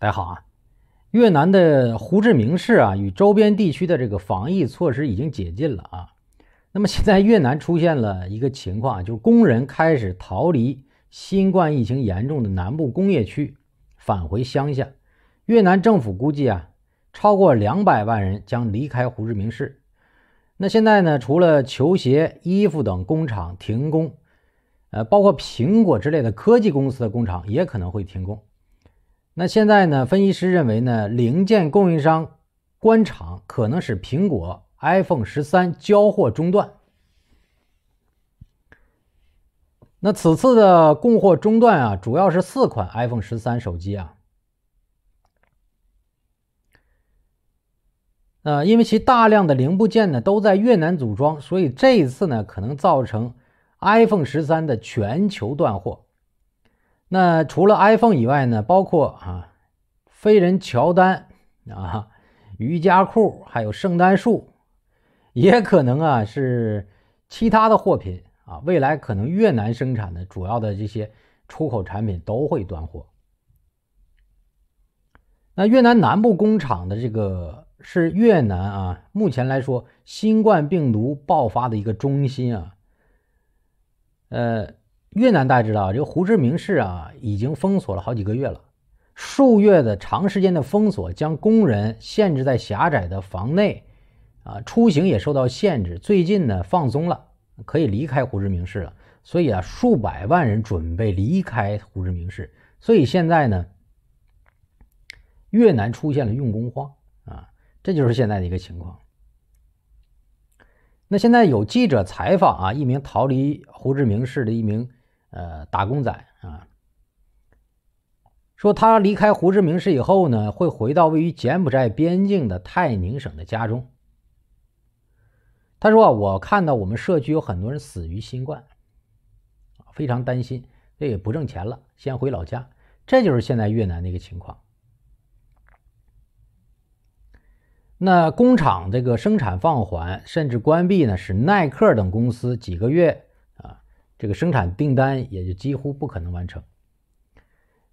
大家好啊，越南的胡志明市啊，与周边地区的这个防疫措施已经解禁了啊。那么现在越南出现了一个情况，就是工人开始逃离新冠疫情严重的南部工业区，返回乡下。越南政府估计啊，超过两百万人将离开胡志明市。那现在呢，除了球鞋、衣服等工厂停工，呃，包括苹果之类的科技公司的工厂也可能会停工。那现在呢？分析师认为呢，零件供应商关厂，可能使苹果 iPhone 十三交货中断。那此次的供货中断啊，主要是四款 iPhone 十三手机啊。呃，因为其大量的零部件呢都在越南组装，所以这一次呢，可能造成 iPhone 十三的全球断货。那除了 iPhone 以外呢？包括啊，飞人乔丹啊，瑜伽裤，还有圣诞树，也可能啊是其他的货品啊。未来可能越南生产的主要的这些出口产品都会断货。那越南南部工厂的这个是越南啊，目前来说新冠病毒爆发的一个中心啊，呃。越南大家知道，这个胡志明市啊，已经封锁了好几个月了。数月的长时间的封锁，将工人限制在狭窄的房内，啊，出行也受到限制。最近呢，放松了，可以离开胡志明市了。所以啊，数百万人准备离开胡志明市。所以现在呢，越南出现了用工荒啊，这就是现在的一个情况。那现在有记者采访啊，一名逃离胡志明市的一名。呃，打工仔啊，说他离开胡志明市以后呢，会回到位于柬埔寨边境的泰宁省的家中。他说啊，我看到我们社区有很多人死于新冠，非常担心。这也不挣钱了，先回老家。这就是现在越南的一个情况。那工厂这个生产放缓甚至关闭呢，使耐克等公司几个月。这个生产订单也就几乎不可能完成，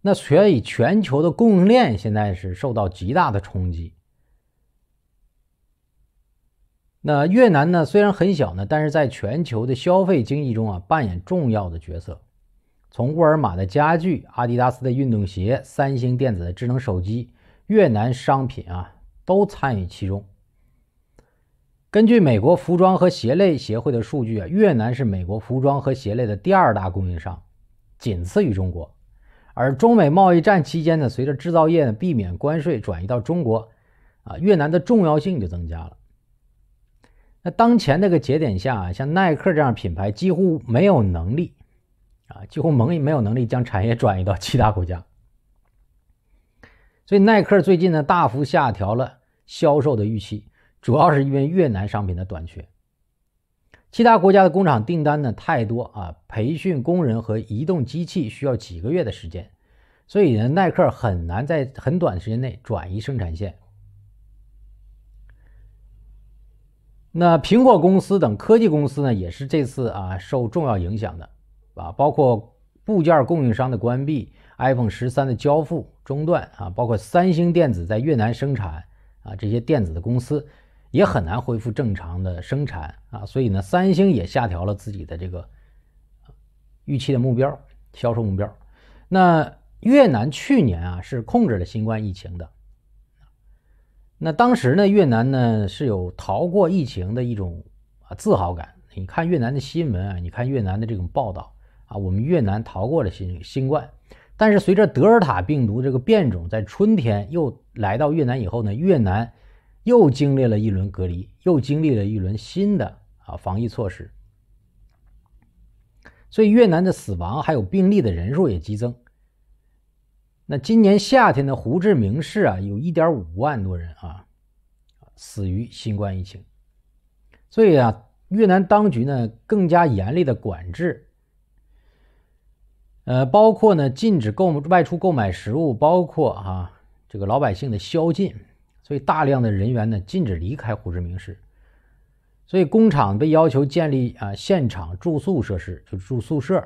那所以全球的供应链现在是受到极大的冲击。那越南呢，虽然很小呢，但是在全球的消费经济中啊扮演重要的角色。从沃尔玛的家具、阿迪达斯的运动鞋、三星电子的智能手机，越南商品啊都参与其中。根据美国服装和鞋类协会的数据啊，越南是美国服装和鞋类的第二大供应商，仅次于中国。而中美贸易战期间呢，随着制造业呢避免关税转移到中国，啊，越南的重要性就增加了。那当前那个节点下啊，像耐克这样品牌几乎没有能力，啊，几乎没没有能力将产业转移到其他国家。所以，耐克最近呢大幅下调了销售的预期。主要是因为越南商品的短缺，其他国家的工厂订单呢太多啊，培训工人和移动机器需要几个月的时间，所以呢，耐克很难在很短时间内转移生产线。那苹果公司等科技公司呢，也是这次啊受重要影响的，啊，包括部件供应商的关闭、iPhone 十三的交付中断啊，包括三星电子在越南生产啊这些电子的公司。也很难恢复正常的生产啊，所以呢，三星也下调了自己的这个预期的目标销售目标。那越南去年啊是控制了新冠疫情的，那当时呢，越南呢是有逃过疫情的一种啊自豪感。你看越南的新闻啊，你看越南的这种报道啊，我们越南逃过了新新冠。但是随着德尔塔病毒这个变种在春天又来到越南以后呢，越南。又经历了一轮隔离，又经历了一轮新的啊防疫措施，所以越南的死亡还有病例的人数也激增。那今年夏天的胡志明市啊，有一点五万多人啊死于新冠疫情，所以啊，越南当局呢更加严厉的管制，呃，包括呢禁止购外出购买食物，包括哈这个老百姓的宵禁。所以大量的人员呢禁止离开胡志明市，所以工厂被要求建立啊现场住宿设施，就住宿舍，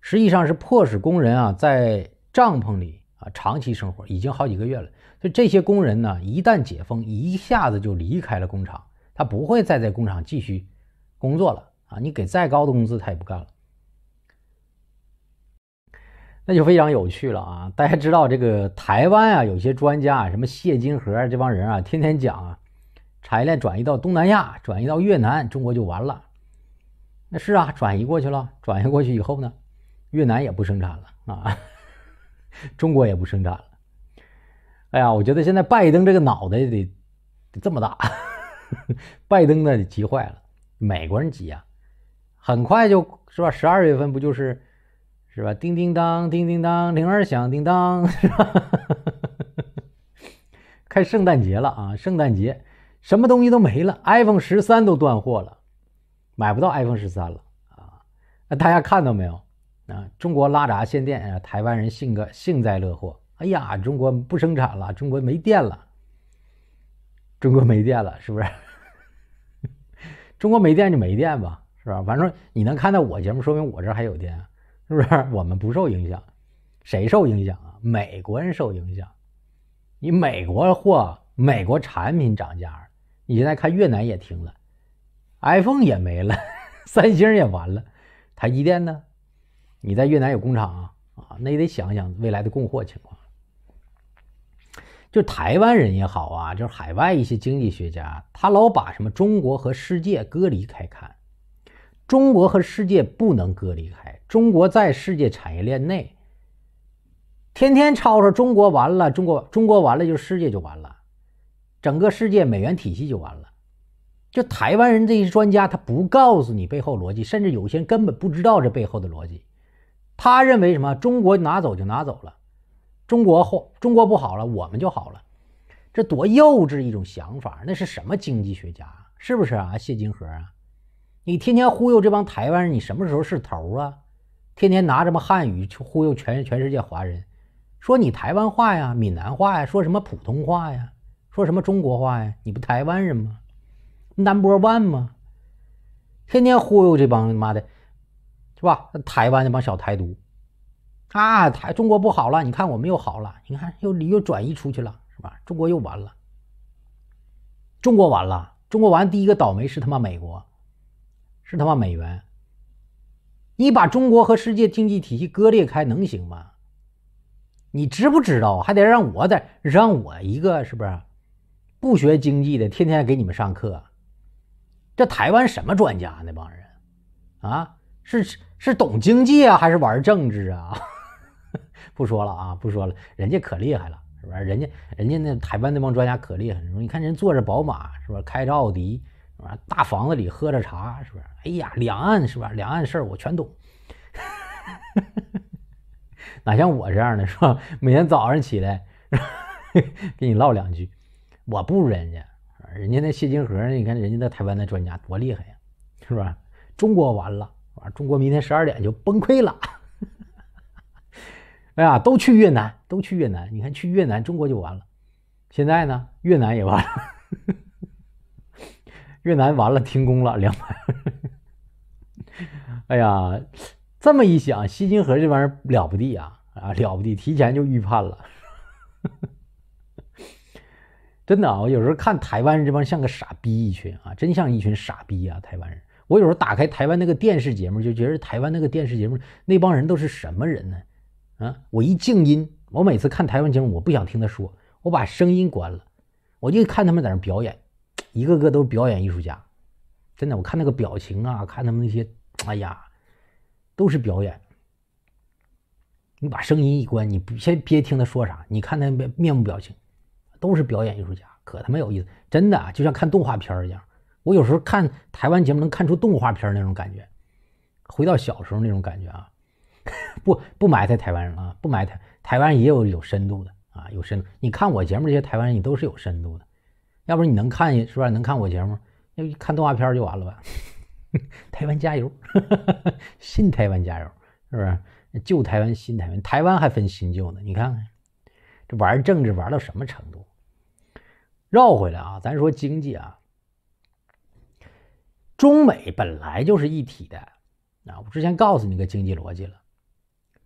实际上是迫使工人啊在帐篷里啊长期生活，已经好几个月了。所以这些工人呢一旦解封，一下子就离开了工厂，他不会再在工厂继续工作了啊！你给再高的工资他也不干了。那就非常有趣了啊！大家知道这个台湾啊，有些专家什么谢金河这帮人啊，天天讲啊，产业链转移到东南亚，转移到越南，中国就完了。那是啊，转移过去了，转移过去以后呢，越南也不生产了啊，中国也不生产了。哎呀，我觉得现在拜登这个脑袋得得这么大，拜登呢急坏了，美国人急啊，很快就是吧，十二月份不就是？是吧？叮叮当，叮叮当，铃儿响叮当，是吧？开圣诞节了啊！圣诞节，什么东西都没了，iPhone 十三都断货了，买不到 iPhone 十三了啊！大家看到没有？啊，中国拉闸限电，啊，台湾人性格幸灾乐祸。哎呀，中国不生产了，中国没电了，中国没电了，是不是？中国没电就没电吧，是吧？反正你能看到我节目，说明我这还有电。是不是 我们不受影响？谁受影响啊？美国人受影响。你美国货、美国产品涨价了，你现在看越南也停了，iPhone 也没了，三星也完了，台积电呢？你在越南有工厂啊？啊，那也得想想未来的供货情况。就台湾人也好啊，就是海外一些经济学家，他老把什么中国和世界隔离开看，中国和世界不能隔离开。中国在世界产业链内，天天吵吵中国完了，中国中国完了就世界就完了，整个世界美元体系就完了。就台湾人这些专家，他不告诉你背后逻辑，甚至有些人根本不知道这背后的逻辑。他认为什么？中国拿走就拿走了，中国后中国不好了，我们就好了。这多幼稚一种想法！那是什么经济学家？是不是啊？谢金河啊，你天天忽悠这帮台湾人，你什么时候是头啊？天天拿什么汉语去忽悠全全世界华人，说你台湾话呀、闽南话呀，说什么普通话呀，说什么中国话呀？你不台湾人吗？n u m b e r one 吗？天天忽悠这帮妈的，是吧？台湾那帮小台独，啊，台中国不好了，你看我们又好了，你看又又转移出去了，是吧？中国又完了，中国完了，中国完，第一个倒霉是他妈美国，是他妈美元。你把中国和世界经济体系割裂开能行吗？你知不知道还得让我在让我一个是不是？不学经济的天天给你们上课。这台湾什么专家那帮人啊？是是懂经济啊还是玩政治啊？不说了啊不说了，人家可厉害了，是不是？人家人家那台湾那帮专家可厉害，你看人坐着宝马是不是开着奥迪。大房子里喝着茶，是不是？哎呀，两岸是吧？两岸事儿我全懂，哪像我这样的，是吧？每天早上起来，给你唠两句，我不如人家，人家那谢金河，你看人家那台湾那专家多厉害呀，是吧？中国完了，完了，中国明天十二点就崩溃了，哎呀，都去越南，都去越南，你看去越南，中国就完了，现在呢，越南也完了。越南完了，停工了两百。哎呀，这么一想，西金河这玩意儿了不得啊啊，了不得，提前就预判了。真的啊，我有时候看台湾这帮像个傻逼一群啊，真像一群傻逼啊！台湾人，我有时候打开台湾那个电视节目，就觉得台湾那个电视节目那帮人都是什么人呢？啊，我一静音，我每次看台湾节目，我不想听他说，我把声音关了，我就看他们在那表演。一个个都表演艺术家，真的，我看那个表情啊，看他们那些，哎呀，都是表演。你把声音一关，你先别听他说啥，你看他面面部表情，都是表演艺术家，可他妈有意思，真的就像看动画片一样。我有时候看台湾节目，能看出动画片那种感觉，回到小时候那种感觉啊。不不埋汰台湾人啊，不埋汰台湾也有有深度的啊，有深度。你看我节目这些台湾人，你都是有深度的。要不你能看是吧？能看我节目？要一看动画片就完了吧？台湾加油，新台湾加油，是不是？旧台湾、新台湾，台湾还分新旧呢？你看看，这玩政治玩到什么程度？绕回来啊，咱说经济啊，中美本来就是一体的啊。我之前告诉你个经济逻辑了，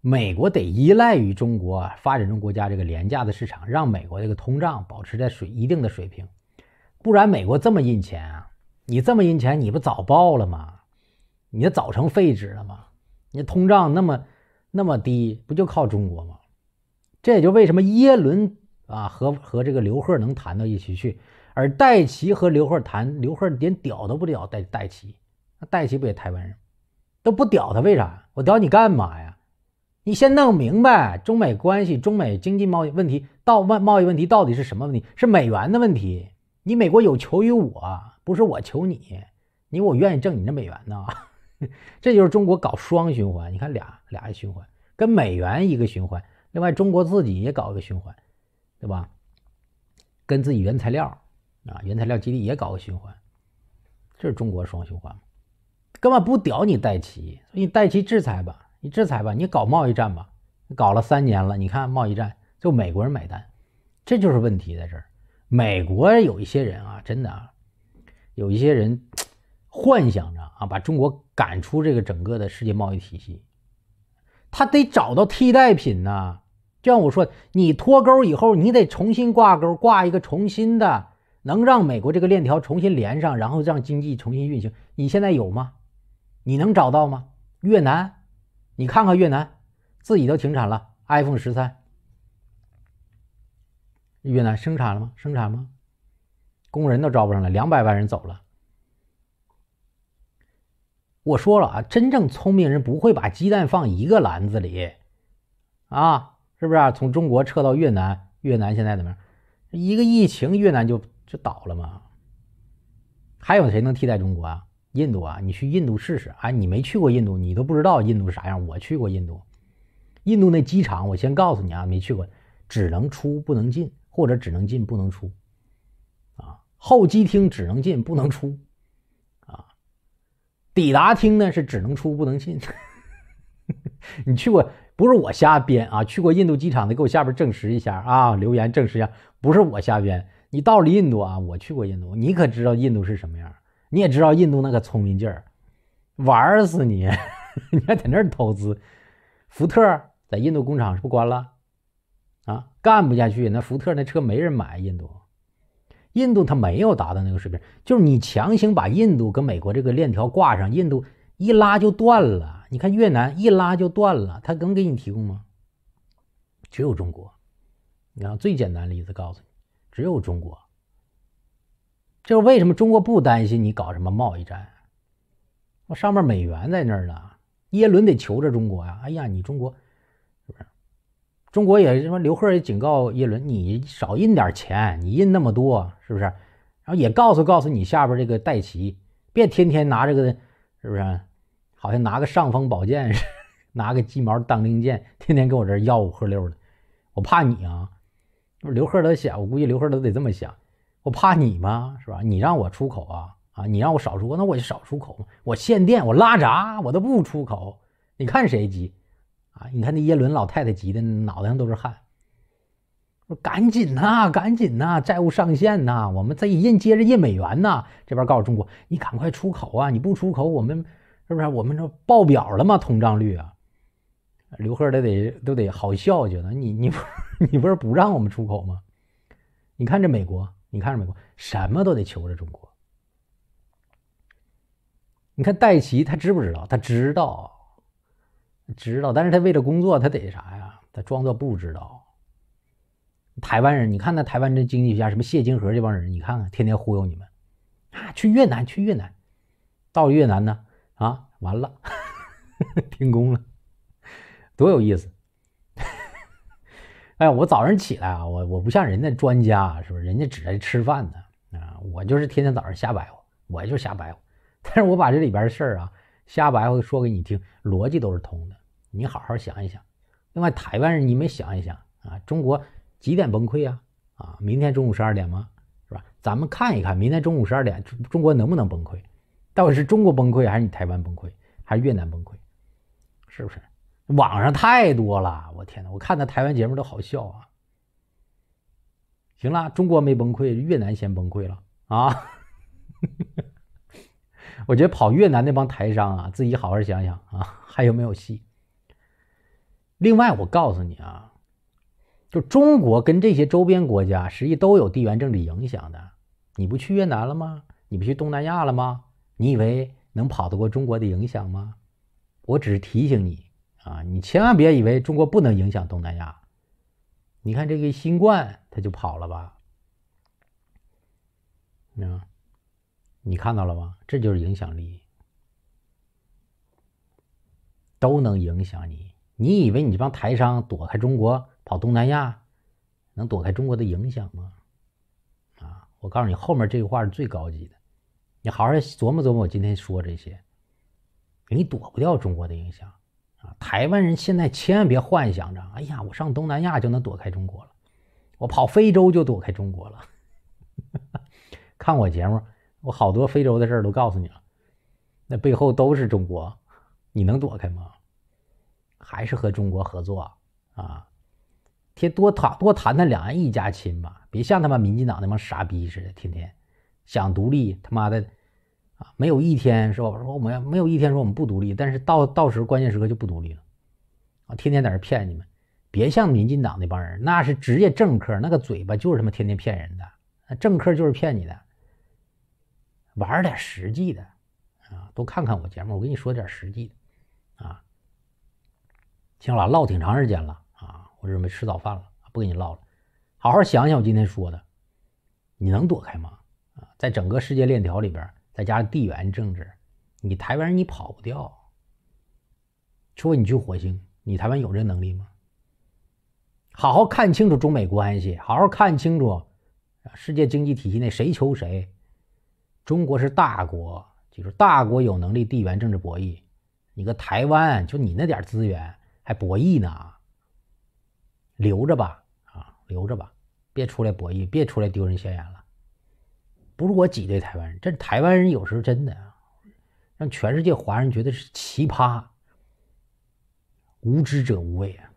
美国得依赖于中国发展中国家这个廉价的市场，让美国这个通胀保持在水一定的水平。不然美国这么印钱啊，你这么印钱，你不早爆了吗？你早成废纸了吗？你通胀那么那么低，不就靠中国吗？这也就为什么耶伦啊和和这个刘鹤能谈到一起去，而戴奇和刘鹤谈，刘鹤连屌都不屌戴戴奇，那戴奇不也台湾人，都不屌他为啥？我屌你干嘛呀？你先弄明白中美关系、中美经济贸易问题、到外贸易问题到底是什么问题？是美元的问题。你美国有求于我，不是我求你，你为我愿意挣你的美元呢。这就是中国搞双循环，你看俩俩一循环，跟美元一个循环，另外中国自己也搞一个循环，对吧？跟自己原材料啊，原材料基地也搞个循环，这是中国双循环嘛？根本不屌你戴奇，所以戴奇制裁吧，你制裁吧，你搞贸易战吧，搞了三年了，你看贸易战就美国人买单，这就是问题在这儿。美国有一些人啊，真的啊，有一些人 幻想着啊，把中国赶出这个整个的世界贸易体系，他得找到替代品呐。就像我说，你脱钩以后，你得重新挂钩，挂一个重新的，能让美国这个链条重新连上，然后让经济重新运行。你现在有吗？你能找到吗？越南，你看看越南，自己都停产了 iPhone 十三。越南生产了吗？生产吗？工人都招不上来，两百万人走了。我说了啊，真正聪明人不会把鸡蛋放一个篮子里，啊，是不是？啊？从中国撤到越南，越南现在怎么样？一个疫情，越南就就倒了吗？还有谁能替代中国啊？印度啊，你去印度试试？啊！你没去过印度，你都不知道印度是啥样。我去过印度，印度那机场，我先告诉你啊，没去过，只能出不能进。或者只能进不能出，啊，候机厅只能进不能出，啊，抵达厅呢是只能出不能进。你去过？不是我瞎编啊！去过印度机场的，给我下边证实一下啊！留言证实一下，不是我瞎编。你到了印度啊？我去过印度，你可知道印度是什么样？你也知道印度那个聪明劲儿，玩死你！你还在那儿投资，福特在印度工厂是不关了？啊，干不下去，那福特那车没人买。印度，印度他没有达到那个水平，就是你强行把印度跟美国这个链条挂上，印度一拉就断了。你看越南一拉就断了，他能给你提供吗？只有中国。你看最简单的例子告诉你，只有中国。就是为什么中国不担心你搞什么贸易战？我上面美元在那儿呢，耶伦得求着中国呀。哎呀，你中国。中国也什么，刘贺也警告耶伦，你少印点钱，你印那么多是不是？然后也告诉告诉你下边这个戴奇，别天天拿这个，是不是？好像拿个尚方宝剑似的，拿个鸡毛当令箭，天天跟我这吆五喝六的，我怕你啊！刘贺都想，我估计刘贺都得这么想，我怕你吗？是吧？你让我出口啊啊！你让我少出，那我就少出口，我限电，我拉闸，我都不出口，你看谁急？啊！你看那耶伦老太太急的脑袋上都是汗，说赶紧呐，赶紧呐，债务上限呐，我们这一印接着印美元呐，这边告诉中国，你赶快出口啊！你不出口，我们是不是我们这爆表了吗？通胀率啊！刘贺都得都得好笑，觉得你你不你不是不让我们出口吗？你看这美国，你看这美国什么都得求着中国。你看戴奇他知不知道？他知道。知道，但是他为了工作，他得啥呀？他装作不知道。台湾人，你看那台湾这经济学家，什么谢金河这帮人，你看看，天天忽悠你们啊！去越南，去越南，到越南呢，啊，完了，停工了，多有意思！哎我早上起来啊，我我不像人家专家，是不是？人家只在吃饭呢啊，我就是天天早上瞎白活，我就瞎白活。但是我把这里边的事儿啊，瞎白活说给你听，逻辑都是通的。你好好想一想，另外台湾人，你们想一想啊，中国几点崩溃啊？啊，明天中午十二点吗？是吧？咱们看一看，明天中午十二点，中国能不能崩溃？到底是中国崩溃，还是你台湾崩溃，还是越南崩溃？是不是？网上太多了，我天哪，我看的台湾节目都好笑啊。行了，中国没崩溃，越南先崩溃了啊！我觉得跑越南那帮台商啊，自己好好想想啊，还有没有戏？另外，我告诉你啊，就中国跟这些周边国家，实际都有地缘政治影响的。你不去越南了吗？你不去东南亚了吗？你以为能跑得过中国的影响吗？我只是提醒你啊，你千万别以为中国不能影响东南亚。你看这个新冠，他就跑了吧？嗯，你看到了吗？这就是影响力，都能影响你。你以为你这帮台商躲开中国跑东南亚，能躲开中国的影响吗？啊，我告诉你，后面这句话是最高级的。你好好琢磨琢磨我今天说这些，你躲不掉中国的影响啊！台湾人现在千万别幻想着，哎呀，我上东南亚就能躲开中国了，我跑非洲就躲开中国了。看我节目，我好多非洲的事儿都告诉你了，那背后都是中国，你能躲开吗？还是和中国合作啊！天多谈多谈谈两岸一家亲吧，别像他妈民进党那帮傻逼似的，天天想独立。他妈的啊，没有一天是吧？说我们要没有一天说我们不独立，但是到到时关键时刻就不独立了啊！天天在这骗你们，别像民进党那帮人，那是职业政客，那个嘴巴就是他妈天天骗人的。那政客就是骗你的，玩点实际的啊！多看看我节目，我跟你说点实际的啊！行了，唠挺长时间了啊！我准备吃早饭了，不跟你唠了。好好想想我今天说的，你能躲开吗？啊，在整个世界链条里边，再加上地缘政治，你台湾人你跑不掉。除非你去火星，你台湾有这能力吗？好好看清楚中美关系，好好看清楚世界经济体系内谁求谁。中国是大国，记住，大国有能力地缘政治博弈。你个台湾，就你那点资源。还博弈呢，留着吧，啊，留着吧，别出来博弈，别出来丢人现眼了。不是我挤兑台湾人，这台湾人有时候真的让全世界华人觉得是奇葩，无知者无畏啊。